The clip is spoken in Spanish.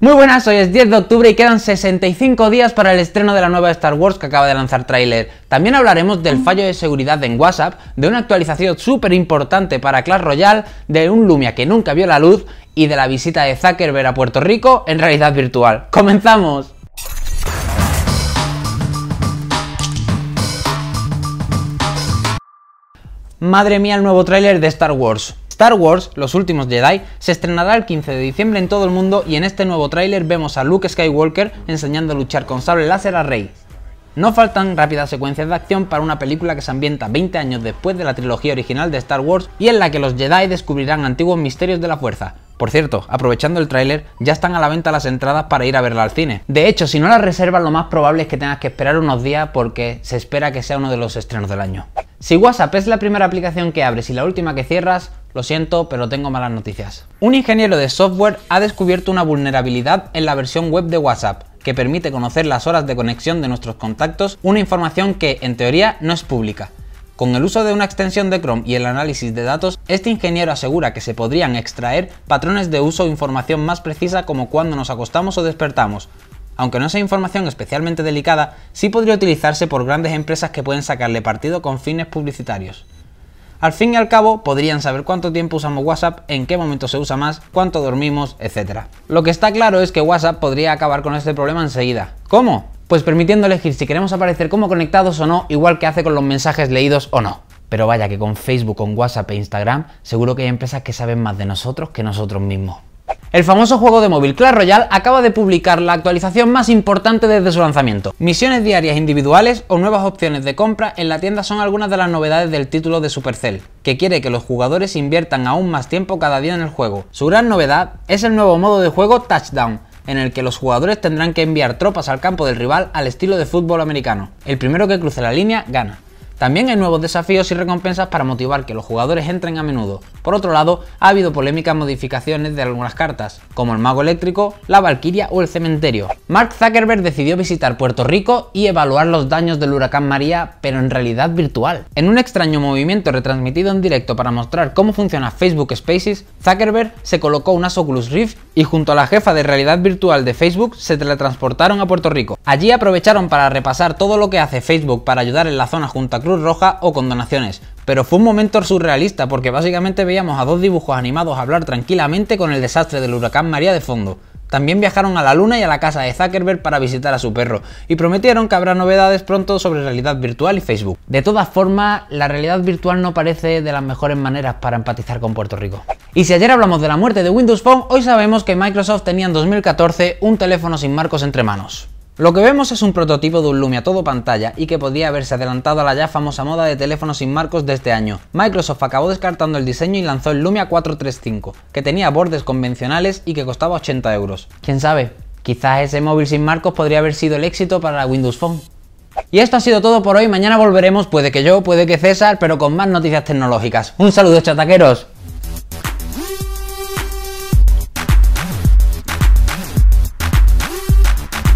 Muy buenas, hoy es 10 de octubre y quedan 65 días para el estreno de la nueva Star Wars que acaba de lanzar tráiler. También hablaremos del fallo de seguridad en WhatsApp, de una actualización súper importante para Clash Royale, de un Lumia que nunca vio la luz y de la visita de Zuckerberg a Puerto Rico en realidad virtual. ¡Comenzamos! Madre mía el nuevo tráiler de Star Wars. Star Wars, Los Últimos Jedi, se estrenará el 15 de diciembre en todo el mundo y en este nuevo tráiler vemos a Luke Skywalker enseñando a luchar con sable láser a Rey. No faltan rápidas secuencias de acción para una película que se ambienta 20 años después de la trilogía original de Star Wars y en la que los Jedi descubrirán antiguos misterios de la fuerza, por cierto, aprovechando el tráiler, ya están a la venta las entradas para ir a verla al cine. De hecho, si no las reservas, lo más probable es que tengas que esperar unos días porque se espera que sea uno de los estrenos del año. Si WhatsApp es la primera aplicación que abres y la última que cierras, lo siento, pero tengo malas noticias. Un ingeniero de software ha descubierto una vulnerabilidad en la versión web de WhatsApp que permite conocer las horas de conexión de nuestros contactos, una información que, en teoría, no es pública. Con el uso de una extensión de Chrome y el análisis de datos, este ingeniero asegura que se podrían extraer patrones de uso o información más precisa como cuando nos acostamos o despertamos. Aunque no sea información especialmente delicada, sí podría utilizarse por grandes empresas que pueden sacarle partido con fines publicitarios. Al fin y al cabo, podrían saber cuánto tiempo usamos WhatsApp, en qué momento se usa más, cuánto dormimos, etc. Lo que está claro es que WhatsApp podría acabar con este problema enseguida. ¿Cómo? Pues permitiendo elegir si queremos aparecer como conectados o no, igual que hace con los mensajes leídos o no. Pero vaya que con Facebook, con WhatsApp e Instagram, seguro que hay empresas que saben más de nosotros que nosotros mismos. El famoso juego de móvil Clash Royale acaba de publicar la actualización más importante desde su lanzamiento. Misiones diarias individuales o nuevas opciones de compra en la tienda son algunas de las novedades del título de Supercell, que quiere que los jugadores inviertan aún más tiempo cada día en el juego. Su gran novedad es el nuevo modo de juego Touchdown, en el que los jugadores tendrán que enviar tropas al campo del rival al estilo de fútbol americano. El primero que cruce la línea gana. También hay nuevos desafíos y recompensas para motivar que los jugadores entren a menudo. Por otro lado, ha habido polémicas modificaciones de algunas cartas, como el mago eléctrico, la valquiria o el cementerio. Mark Zuckerberg decidió visitar Puerto Rico y evaluar los daños del huracán María, pero en realidad virtual. En un extraño movimiento retransmitido en directo para mostrar cómo funciona Facebook Spaces, Zuckerberg se colocó unas Oculus Rift y junto a la jefa de realidad virtual de Facebook se teletransportaron a Puerto Rico. Allí aprovecharon para repasar todo lo que hace Facebook para ayudar en la zona junto a Cruz Roja o con donaciones. Pero fue un momento surrealista porque básicamente veíamos a dos dibujos animados hablar tranquilamente con el desastre del huracán María de fondo. También viajaron a la luna y a la casa de Zuckerberg para visitar a su perro, y prometieron que habrá novedades pronto sobre realidad virtual y Facebook. De todas formas, la realidad virtual no parece de las mejores maneras para empatizar con Puerto Rico. Y si ayer hablamos de la muerte de Windows Phone, hoy sabemos que Microsoft tenía en 2014 un teléfono sin marcos entre manos. Lo que vemos es un prototipo de un Lumia todo pantalla y que podría haberse adelantado a la ya famosa moda de teléfonos sin marcos de este año. Microsoft acabó descartando el diseño y lanzó el Lumia 435, que tenía bordes convencionales y que costaba 80 euros. ¿Quién sabe? Quizás ese móvil sin marcos podría haber sido el éxito para la Windows Phone. Y esto ha sido todo por hoy, mañana volveremos, puede que yo, puede que César, pero con más noticias tecnológicas. Un saludo chataqueros.